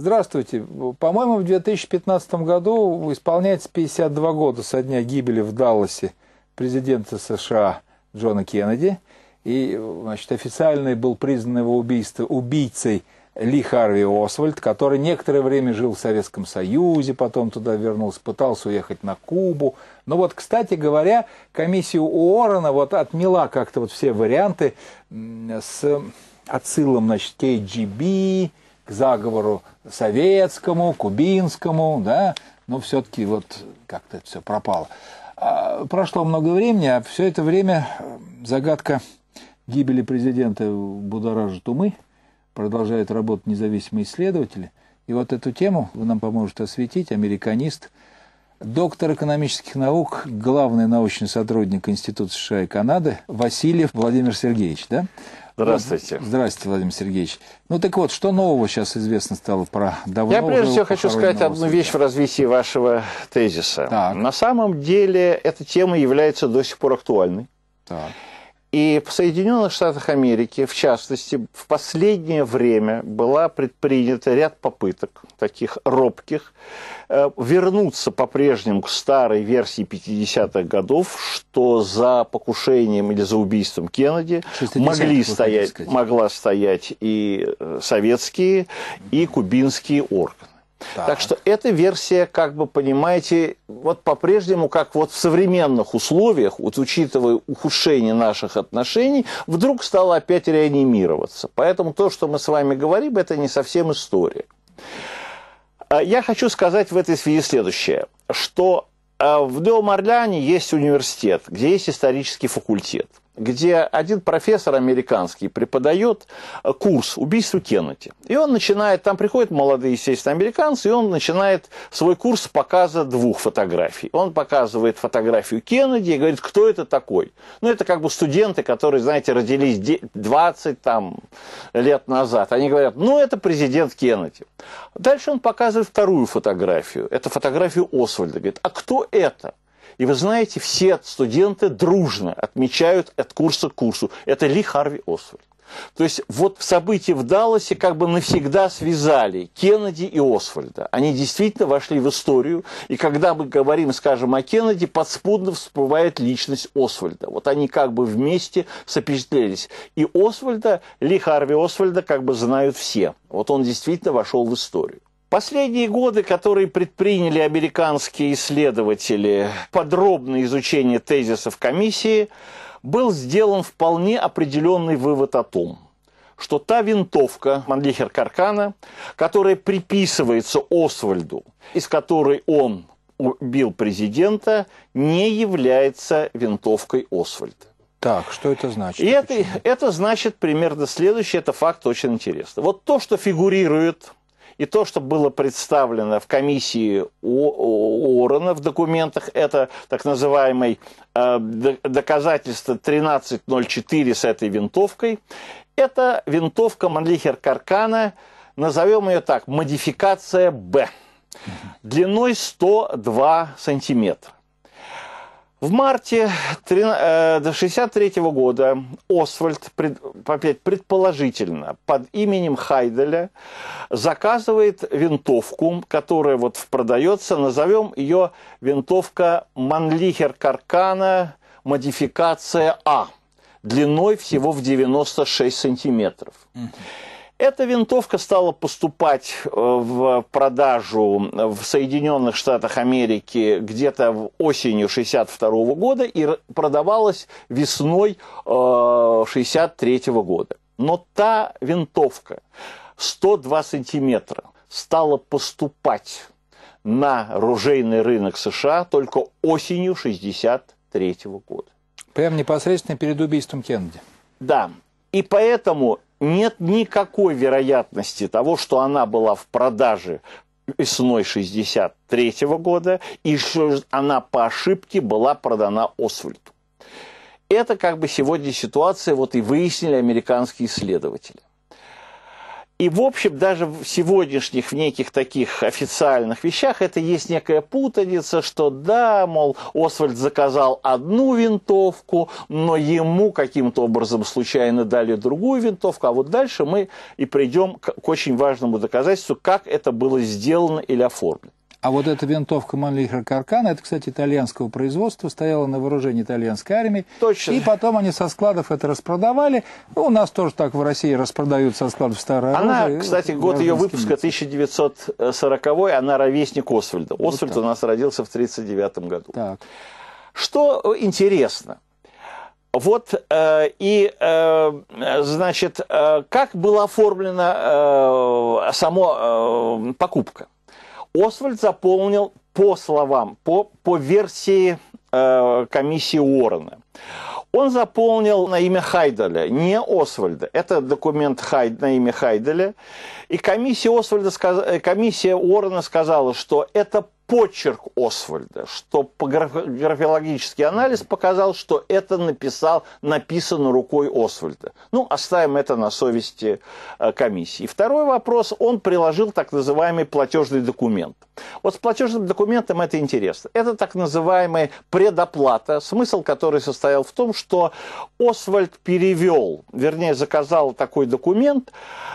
Здравствуйте. По-моему, в 2015 году исполняется 52 года со дня гибели в Далласе президента США Джона Кеннеди. И, значит, официально был признан его убийство убийцей ли Харви Освальд, который некоторое время жил в Советском Союзе, потом туда вернулся, пытался уехать на Кубу. Но вот, кстати говоря, комиссия Уоррена вот отмела как-то вот все варианты с отсылом, значит, КГБ, к заговору советскому, кубинскому, да, но все-таки вот как-то это все пропало. А прошло много времени, а все это время э, загадка гибели президента будоражит умы, продолжают работать независимые исследователи. И вот эту тему нам поможет осветить американист, доктор экономических наук, главный научный сотрудник Института США и Канады Васильев Владимир Сергеевич, да? Здравствуйте. Здравствуйте, Владимир Сергеевич. Ну так вот, что нового сейчас известно стало про давно Я прежде всего хочу сказать новости. одну вещь в развитии вашего тезиса. Так. На самом деле эта тема является до сих пор актуальной. Так. И в Соединенных Штатах Америки, в частности, в последнее время была предпринята ряд попыток, таких робких, э, вернуться по-прежнему к старой версии 50-х годов, что за покушением или за убийством Кеннеди могли стоять, могла стоять и э, советские, и кубинские органы. Так. так что эта версия, как бы, понимаете, вот по-прежнему, как вот в современных условиях, вот учитывая ухудшение наших отношений, вдруг стала опять реанимироваться. Поэтому то, что мы с вами говорим, это не совсем история. А, я хочу сказать в этой связи следующее, что а, в Новом Орлеане есть университет, где есть исторический факультет где один профессор американский преподает курс убийству Кеннеди. И он начинает, там приходят молодые, естественно, американцы, и он начинает свой курс с показа двух фотографий. Он показывает фотографию Кеннеди и говорит, кто это такой. Ну, это как бы студенты, которые, знаете, родились 20 там, лет назад. Они говорят, ну, это президент Кеннеди. Дальше он показывает вторую фотографию. Это фотографию Освальда. Говорит, а кто это? И вы знаете, все студенты дружно отмечают от курса к курсу. Это Ли Харви Освальд. То есть вот события в Далласе как бы навсегда связали Кеннеди и Освальда. Они действительно вошли в историю, и когда мы говорим, скажем, о Кеннеди, подспудно всплывает личность Освальда. Вот они как бы вместе сопечатлелись. И Освальда, Ли Харви Освальда как бы знают все. Вот он действительно вошел в историю. Последние годы, которые предприняли американские исследователи, подробное изучение тезисов комиссии, был сделан вполне определенный вывод о том, что та винтовка Манлихер Каркана, которая приписывается Освальду, из которой он убил президента, не является винтовкой Освальда. Так, что это значит? И это, это значит примерно следующее, это факт очень интересный. Вот то, что фигурирует и то, что было представлено в комиссии Орона в документах, это так называемое э, доказательство 1304 с этой винтовкой, это винтовка Манлихер Каркана, назовем ее так, модификация «Б», длиной 102 сантиметра. В марте 1963 э, года Освальд, опять предположительно, под именем Хайделя заказывает винтовку, которая вот продается, назовем ее винтовка Манлихер Каркана модификация А, длиной всего в 96 сантиметров. Mm-hmm. Эта винтовка стала поступать э, в продажу в Соединенных Штатах Америки где-то осенью 62 -го года и продавалась весной 63 э, -го года. Но та винтовка 102 сантиметра стала поступать на ружейный рынок США только осенью 63 -го года. Прям непосредственно перед убийством Кеннеди. Да. И поэтому нет никакой вероятности того, что она была в продаже весной 63 года, и что она по ошибке была продана Освальду. Это как бы сегодня ситуация, вот и выяснили американские исследователи. И, в общем, даже в сегодняшних в неких таких официальных вещах это есть некая путаница, что да, мол, Освальд заказал одну винтовку, но ему каким-то образом случайно дали другую винтовку, а вот дальше мы и придем к, к очень важному доказательству, как это было сделано или оформлено. А вот эта винтовка Манлихер Каркана, это, кстати, итальянского производства, стояла на вооружении итальянской армии. Точно. И потом они со складов это распродавали. Ну, у нас тоже так в России распродают со складов старое она, оружие. Она, кстати, год ее выпуска 1940-й, она ровесник Освальда. Освальд вот у нас родился в 1939 году. Так. Что э, интересно, вот э, и, э, значит, э, как была оформлена э, сама э, покупка? Освальд заполнил по словам, по, по версии э, комиссии Уоррена. Он заполнил на имя Хайделя, не Освальда. Это документ Хайд, на имя Хайделя. И комиссия, Освальда, э, комиссия Уоррена сказала, что это почерк Освальда, что графологический анализ показал, что это написал, написано рукой Освальда. Ну, оставим это на совести э, комиссии. Второй вопрос, он приложил так называемый платежный документ. Вот с платежным документом это интересно. Это так называемая предоплата, смысл которой состоял в том, что Освальд перевел, вернее, заказал такой документ,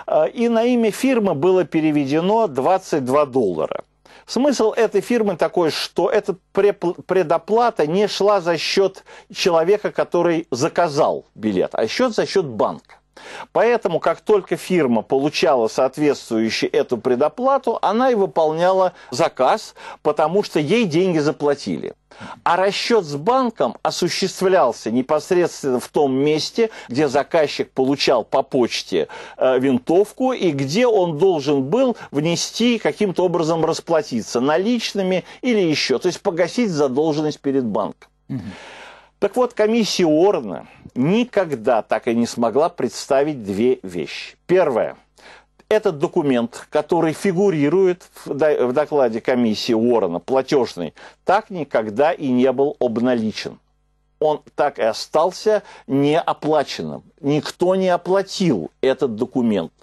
э, и на имя фирмы было переведено 22 доллара. Смысл этой фирмы такой, что эта предоплата не шла за счет человека, который заказал билет, а счет за счет банка. Поэтому, как только фирма получала соответствующую эту предоплату, она и выполняла заказ, потому что ей деньги заплатили. А расчет с банком осуществлялся непосредственно в том месте, где заказчик получал по почте э, винтовку и где он должен был внести каким-то образом расплатиться наличными или еще, то есть погасить задолженность перед банком. Угу. Так вот, комиссия Орна никогда так и не смогла представить две вещи. Первое. Этот документ, который фигурирует в докладе комиссии Уоррена, платежный, так никогда и не был обналичен он так и остался неоплаченным. Никто не оплатил этот документ.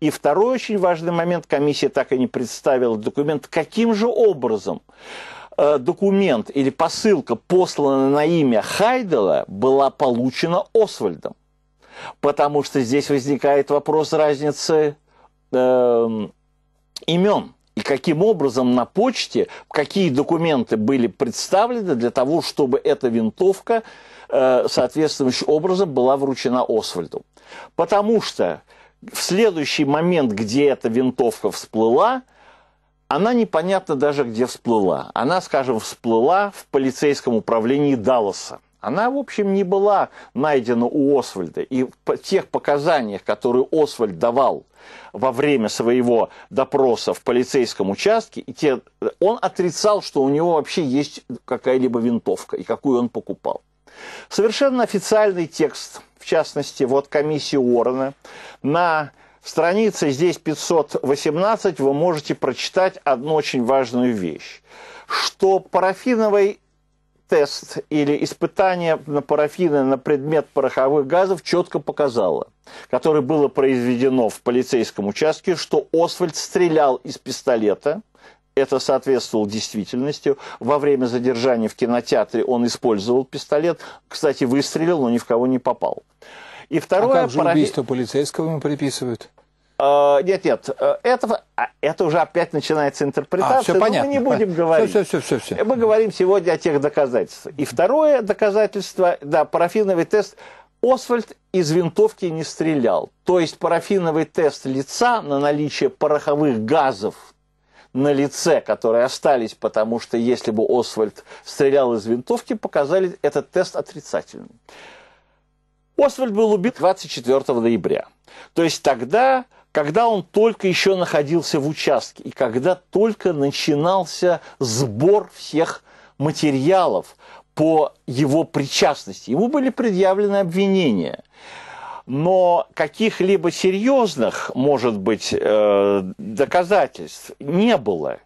И второй очень важный момент, комиссия так и не представила документ, каким же образом Э, документ или посылка, посланная на имя Хайдела, была получена Освальдом. Потому что здесь возникает вопрос разницы э, имен и каким образом на почте, какие документы были представлены для того, чтобы эта винтовка э, соответствующим образом была вручена Освальду. Потому что в следующий момент, где эта винтовка всплыла – она непонятно даже где всплыла. Она, скажем, всплыла в полицейском управлении Далласа. Она, в общем, не была найдена у Освальда. И в тех показаниях, которые Освальд давал во время своего допроса в полицейском участке, и те, он отрицал, что у него вообще есть какая-либо винтовка и какую он покупал. Совершенно официальный текст, в частности, вот комиссии Уоррена на странице здесь 518 вы можете прочитать одну очень важную вещь, что парафиновый тест или испытание на парафины на предмет пороховых газов четко показало, которое было произведено в полицейском участке, что Освальд стрелял из пистолета, это соответствовало действительности. Во время задержания в кинотеатре он использовал пистолет, кстати, выстрелил, но ни в кого не попал. И второе... А как же парали... убийство полицейского ему приписывают? Uh, нет, нет, э, этого, а, это уже опять начинается интерпретация, а, все понятно, мы не будем понятно. говорить. Все, все, все, все, все. Мы говорим сегодня о тех доказательствах. И второе доказательство, да, парафиновый тест. Освальд из винтовки не стрелял. То есть парафиновый тест лица на наличие пороховых газов на лице, которые остались, потому что если бы Освальд стрелял из винтовки, показали этот тест отрицательным. Освальд был убит 24 ноября. То есть тогда, когда он только еще находился в участке, и когда только начинался сбор всех материалов по его причастности. Ему были предъявлены обвинения. Но каких-либо серьезных, может быть, э, доказательств не было.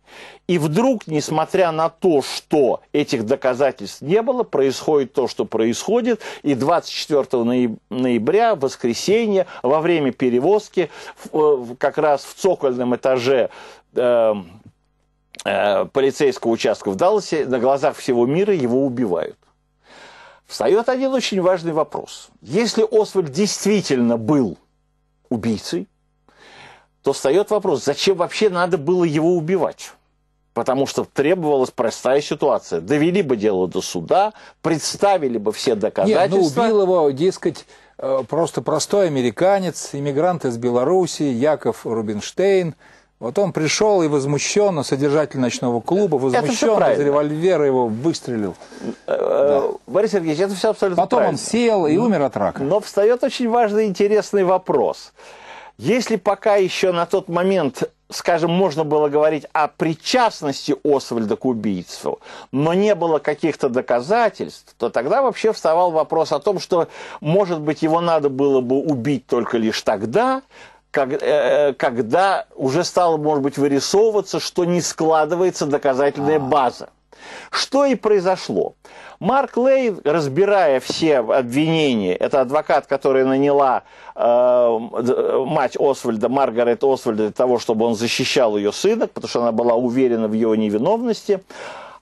И вдруг, несмотря на то, что этих доказательств не было, происходит то, что происходит, и 24 ноября, в воскресенье, во время перевозки, э, как раз в цокольном этаже э, э, полицейского участка в Далласе, на глазах всего мира его убивают. Встает один очень важный вопрос. Если Освальд действительно был убийцей, то встает вопрос, зачем вообще надо было его убивать? потому что требовалась простая ситуация. Довели бы дело до суда, представили бы все ну, доказательства. Нет, ну убил его, дескать, э, просто простой американец, иммигрант из Белоруссии Яков Рубинштейн. Вот он пришел и возмущенно, содержатель ночного клуба, возмущенно из револьвера его выстрелил. Э, э, да. Борис Сергеевич, это все абсолютно Потом правильно. он сел и умер от рака. Но встает очень важный интересный вопрос – если пока еще на тот момент, скажем, можно было говорить о причастности Освальда к убийству, но не было каких-то доказательств, то тогда вообще вставал вопрос о том, что, может быть, его надо было бы убить только лишь тогда, как, э, э, когда уже стало, может быть, вырисовываться, что не складывается доказательная а. база. Что и произошло. Марк Лей, разбирая все обвинения, это адвокат, который наняла эм, э, мать Освальда, Маргарет Освальда, для того, чтобы он защищал ее сына, потому что она была уверена в его невиновности,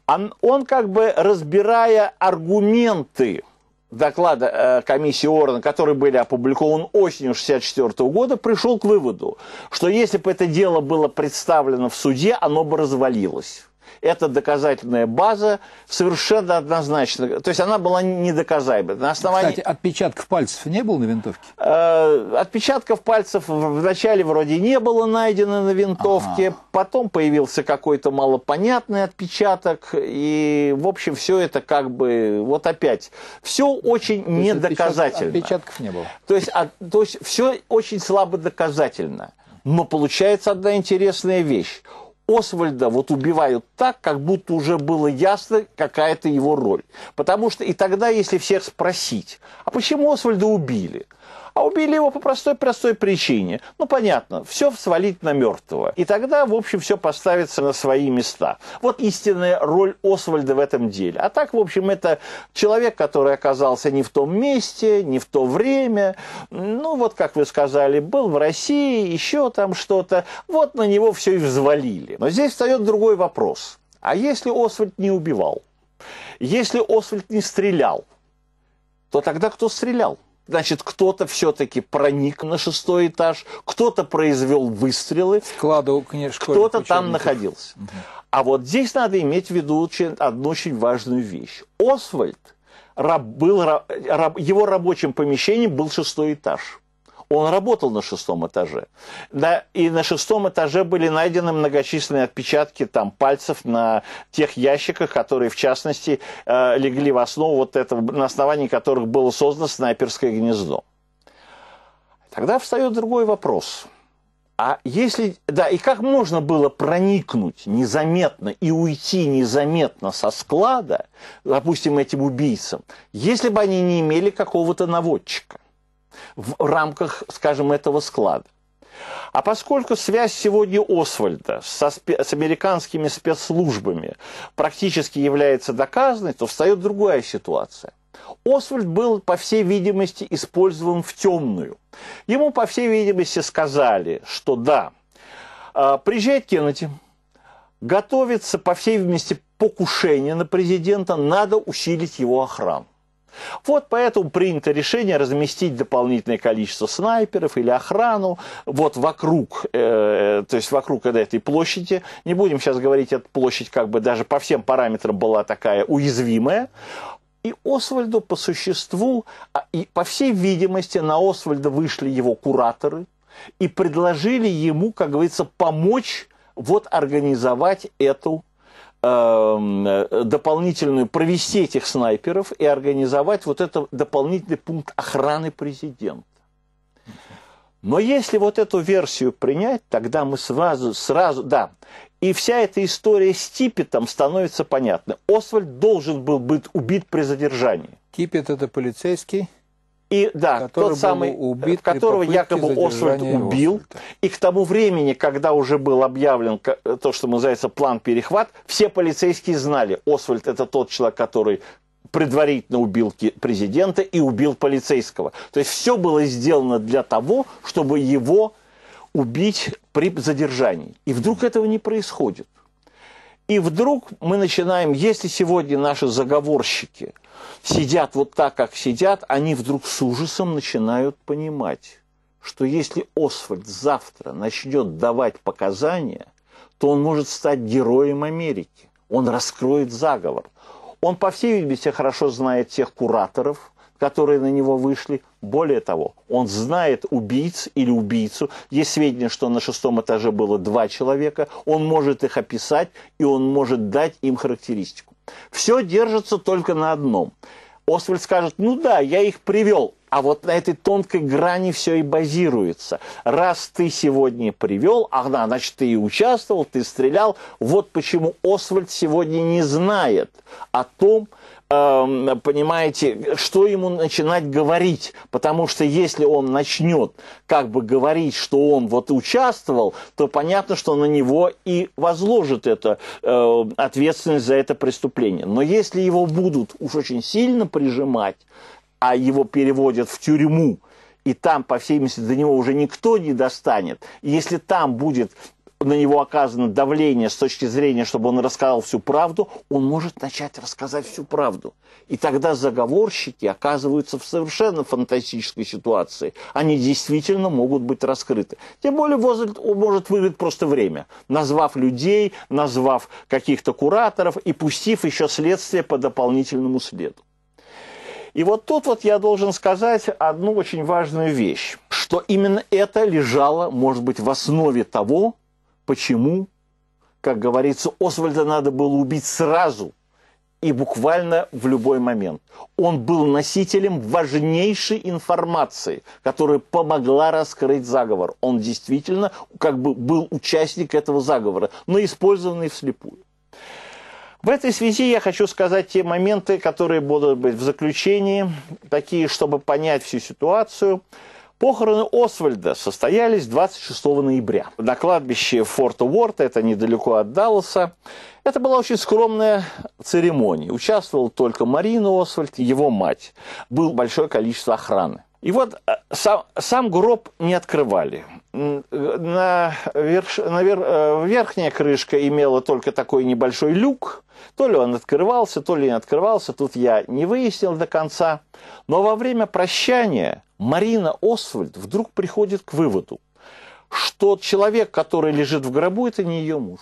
он, он как бы разбирая аргументы доклада э, комиссии Орна, которые были опубликованы осенью 1964 года, пришел к выводу, что если бы это дело было представлено в суде, оно бы развалилось эта доказательная база совершенно однозначно, то есть она была недоказаема На основании... Кстати, отпечатков пальцев не было на винтовке? Э, отпечатков пальцев вначале вроде не было найдено на винтовке, ага. потом появился какой-то малопонятный отпечаток, и, в общем, все это как бы, вот опять, все очень то недоказательно. отпечатков не было. То есть, от, то есть все очень слабо доказательно. Но получается одна интересная вещь. Освальда вот убивают так, как будто уже было ясно какая-то его роль. Потому что и тогда, если всех спросить, а почему Освальда убили – а убили его по простой-простой причине. Ну, понятно, все свалить на мертвого. И тогда, в общем, все поставится на свои места. Вот истинная роль Освальда в этом деле. А так, в общем, это человек, который оказался не в том месте, не в то время. Ну, вот, как вы сказали, был в России, еще там что-то. Вот на него все и взвалили. Но здесь встает другой вопрос. А если Освальд не убивал? Если Освальд не стрелял, то тогда кто стрелял? Значит, кто-то все-таки проник на шестой этаж, кто-то произвел выстрелы, кто-то там находился. А вот здесь надо иметь в виду одну очень важную вещь. Освальд, раб, был, раб, его рабочим помещением был шестой этаж. Он работал на шестом этаже. Да, и на шестом этаже были найдены многочисленные отпечатки там, пальцев на тех ящиках, которые, в частности, э, легли в основу вот этого, на основании которых было создано снайперское гнездо. Тогда встает другой вопрос – а если, да, и как можно было проникнуть незаметно и уйти незаметно со склада, допустим, этим убийцам, если бы они не имели какого-то наводчика? в рамках, скажем, этого склада. А поскольку связь сегодня Освальда со, с американскими спецслужбами практически является доказанной, то встает другая ситуация. Освальд был, по всей видимости, использован в темную. Ему, по всей видимости, сказали, что да, а, приезжает Кеннеди, готовится, по всей видимости, покушение на президента, надо усилить его охрану. Вот поэтому принято решение разместить дополнительное количество снайперов или охрану вот вокруг, э, то есть вокруг этой площади. Не будем сейчас говорить, эта площадь как бы даже по всем параметрам была такая уязвимая. И Освальду по существу, а, и по всей видимости, на Освальда вышли его кураторы и предложили ему, как говорится, помочь вот организовать эту Эм, э, дополнительную, провести этих снайперов и организовать вот этот дополнительный пункт охраны президента. Но если вот эту версию принять, тогда мы сразу, сразу, да, и вся эта история с Типетом становится понятной. Освальд должен был быть убит при задержании. Типет это полицейский? И да, тот самый, э, убит которого якобы Освальд убил. Освальда. И к тому времени, когда уже был объявлен э, то, что называется план перехват, все полицейские знали, Освальд это тот человек, который предварительно убил президента и убил полицейского. То есть все было сделано для того, чтобы его убить при задержании. И вдруг этого не происходит. И вдруг мы начинаем, если сегодня наши заговорщики – сидят вот так, как сидят, они вдруг с ужасом начинают понимать, что если Освальд завтра начнет давать показания, то он может стать героем Америки. Он раскроет заговор. Он, по всей видимости, хорошо знает тех кураторов, которые на него вышли. Более того, он знает убийц или убийцу. Есть сведения, что на шестом этаже было два человека. Он может их описать, и он может дать им характеристику. Все держится только на одном. Освальд скажет, ну да, я их привел, а вот на этой тонкой грани все и базируется. Раз ты сегодня привел, ага, значит, ты и участвовал, ты стрелял. Вот почему Освальд сегодня не знает о том, Эм, понимаете, что ему начинать говорить, потому что если он начнет как бы говорить, что он вот участвовал, то понятно, что на него и возложит это э, ответственность за это преступление. Но если его будут уж очень сильно прижимать, а его переводят в тюрьму, и там, по всей видимости, до него уже никто не достанет. если там будет на него оказано давление с точки зрения, чтобы он рассказал всю правду, он может начать рассказать всю правду. И тогда заговорщики оказываются в совершенно фантастической ситуации. Они действительно могут быть раскрыты. Тем более возраст, может выиграть просто время, назвав людей, назвав каких-то кураторов и пустив еще следствие по дополнительному следу. И вот тут вот я должен сказать одну очень важную вещь, что именно это лежало, может быть, в основе того, почему, как говорится, Освальда надо было убить сразу и буквально в любой момент. Он был носителем важнейшей информации, которая помогла раскрыть заговор. Он действительно как бы был участник этого заговора, но использованный вслепую. В этой связи я хочу сказать те моменты, которые будут быть в заключении, такие, чтобы понять всю ситуацию – Похороны Освальда состоялись 26 ноября на кладбище Форта Уорта, это недалеко от Далласа. Это была очень скромная церемония. Участвовал только Марина Освальд, его мать. Было большое количество охраны. И вот э, сам, сам гроб не открывали. Э, на верш, на вер, э, верхняя крышка имела только такой небольшой люк. То ли он открывался, то ли не открывался. Тут я не выяснил до конца. Но во время прощания Марина Освальд вдруг приходит к выводу, что человек, который лежит в гробу, это не ее муж.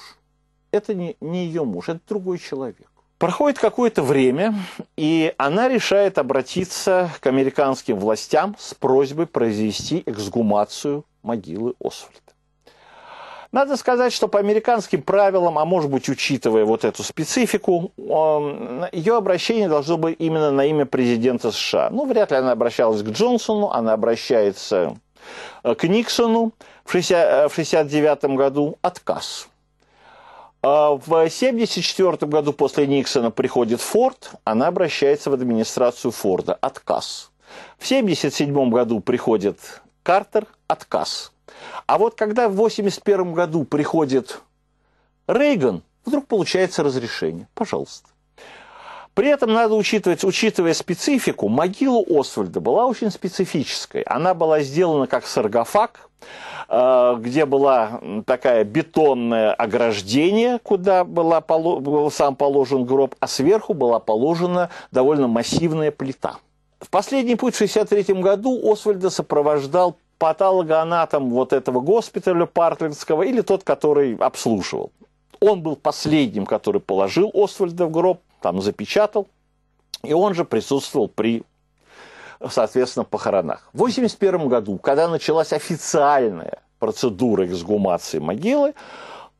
Это не, не ее муж, это другой человек. Проходит какое-то время, и она решает обратиться к американским властям с просьбой произвести эксгумацию могилы Освальда. Надо сказать, что по американским правилам, а может быть, учитывая вот эту специфику, ее обращение должно быть именно на имя президента США. Ну, вряд ли она обращалась к Джонсону, она обращается э, к Никсону в 1969 э, году отказ. А в 1974 году после Никсона приходит Форд, она обращается в администрацию Форда, отказ. В 1977 году приходит Картер, отказ. А вот когда в 1981 году приходит Рейган, вдруг получается разрешение. Пожалуйста. При этом надо учитывать, учитывая специфику, могила Освальда была очень специфической. Она была сделана как саргофаг, э, где была такая бетонное ограждение, куда была, был сам положен гроб, а сверху была положена довольно массивная плита. В последний путь в 1963 году Освальда сопровождал патологоанатом вот этого госпиталя партлинского или тот, который обслуживал. Он был последним, который положил Освальда в гроб, там запечатал, и он же присутствовал при, соответственно, похоронах. В 1981 году, когда началась официальная процедура эксгумации могилы,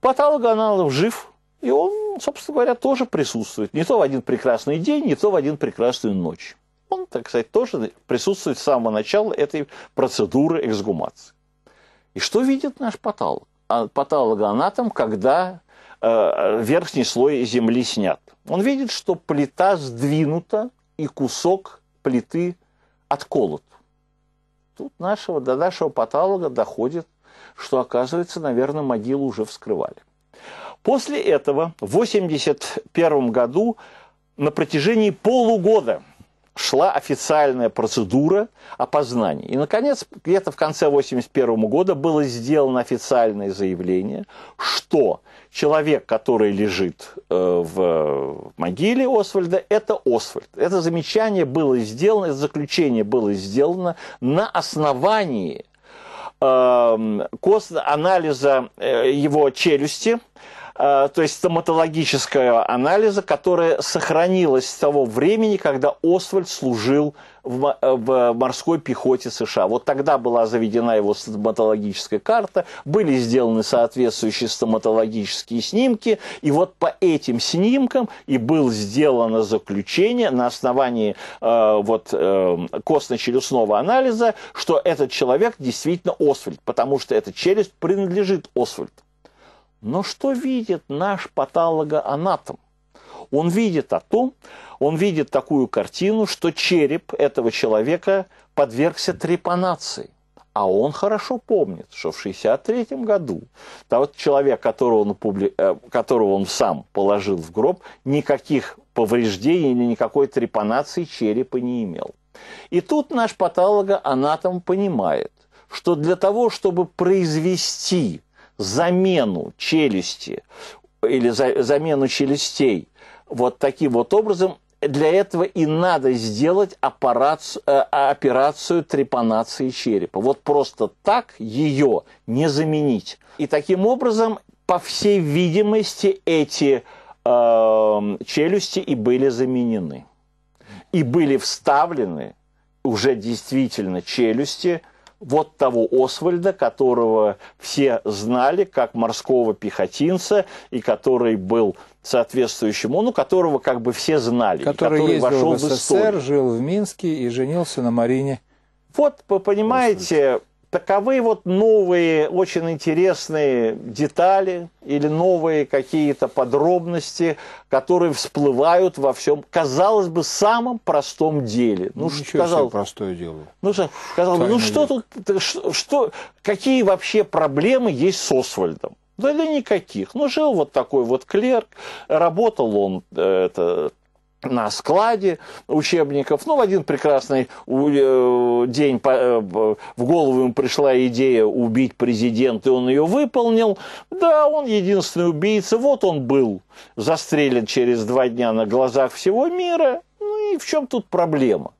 патологоаналов жив, и он, собственно говоря, тоже присутствует. Не то в один прекрасный день, не то в один прекрасную ночь он, так сказать, тоже присутствует с самого начала этой процедуры эксгумации. И что видит наш патолог? А, патологоанатом, когда э, верхний слой земли снят. Он видит, что плита сдвинута и кусок плиты отколот. Тут нашего, до нашего патолога доходит, что, оказывается, наверное, могилу уже вскрывали. После этого в 1981 году на протяжении полугода шла официальная процедура опознания. И, наконец, где-то в конце 1981 года было сделано официальное заявление, что человек, который лежит э, в могиле Освальда, это Освальд. Это замечание было сделано, это заключение было сделано на основании эм, анализа э, его челюсти, Э, то есть стоматологического анализа, которое сохранилось с того времени, когда Освальд служил э, в морской пехоте США. Вот тогда была заведена его стоматологическая карта, были сделаны соответствующие стоматологические снимки, и вот по этим снимкам и было сделано заключение на основании э, вот, э, костно-челюстного анализа, что этот человек действительно Освальд, потому что эта челюсть принадлежит Освальду. Но что видит наш патологоанатом? Он видит о том, он видит такую картину, что череп этого человека подвергся трепанации. А он хорошо помнит, что в 1963 году тот человек, которого он, публи... Э, которого он сам положил в гроб, никаких повреждений или никакой трепанации черепа не имел. И тут наш патологоанатом понимает, что для того, чтобы произвести замену челюсти или за, замену челюстей вот таким вот образом, для этого и надо сделать аппарацию, э, операцию трепанации черепа. Вот просто так ее не заменить. И таким образом, по всей видимости, эти э, челюсти и были заменены. И были вставлены уже действительно челюсти – вот того Освальда, которого все знали как морского пехотинца и который был соответствующему, ну, которого как бы все знали, который, который вошел в СССР, в жил в Минске и женился на Марине. Вот, вы понимаете, Господи таковы вот новые, очень интересные детали или новые какие-то подробности, которые всплывают во всем, казалось бы, самом простом деле. Ну, Ничего что, казалось, себе простое дело. Ну, что, казалось ну что тут, что, какие вообще проблемы есть с Освальдом? Да, или никаких. Ну, жил вот такой вот клерк, работал он э, это, на складе учебников. Ну, в один прекрасный э, день э, в голову ему пришла идея убить президента, и он ее выполнил. Да, он единственный убийца, вот он был застрелен через два дня на глазах всего мира. Ну и в чем тут проблема?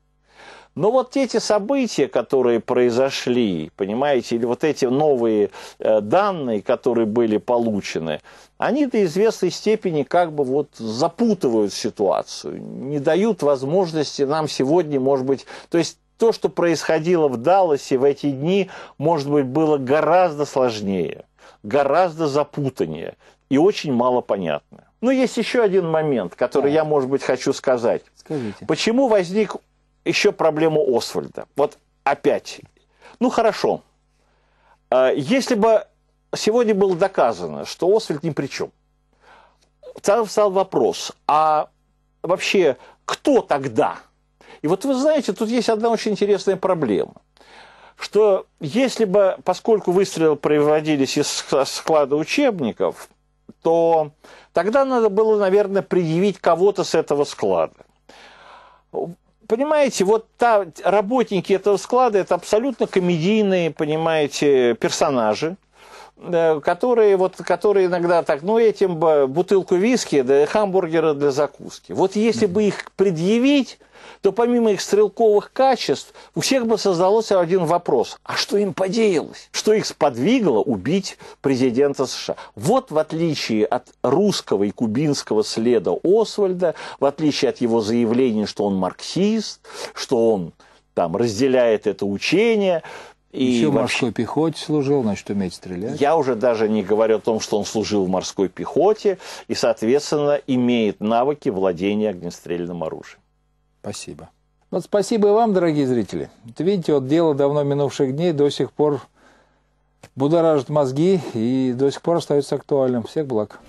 Но вот эти события, которые произошли, понимаете, или вот эти новые э, данные, которые были получены, они до известной степени как бы вот запутывают ситуацию, не дают возможности нам сегодня, может быть, то есть то, что происходило в Далласе в эти дни, может быть, было гораздо сложнее, гораздо запутаннее и очень мало понятно. Но есть еще один момент, который да. я, может быть, хочу сказать. Скажите. Почему возник еще проблему Освальда. Вот опять. Ну хорошо. А, если бы сегодня было доказано, что Освальд ни при чем, там встал вопрос, а вообще кто тогда? И вот вы знаете, тут есть одна очень интересная проблема что если бы, поскольку выстрелы проводились из склада учебников, то тогда надо было, наверное, предъявить кого-то с этого склада понимаете, вот та, работники этого склада, это абсолютно комедийные, понимаете, персонажи, Э, которые, вот, которые иногда так, ну, этим бутылку виски, да, хамбургера для закуски. Вот если бы их предъявить, то помимо их стрелковых качеств, у всех бы создался один вопрос. А что им поделалось Что их сподвигло убить президента США? Вот в отличие от русского и кубинского следа Освальда, в отличие от его заявления что он марксист, что он там разделяет это учение, и Еще в морской пехоте служил, значит, уметь стрелять. Я уже даже не говорю о том, что он служил в морской пехоте и, соответственно, имеет навыки владения огнестрельным оружием. Спасибо. Вот спасибо и вам, дорогие зрители. Вот видите, вот дело давно минувших дней до сих пор будоражит мозги и до сих пор остается актуальным. Всех благ.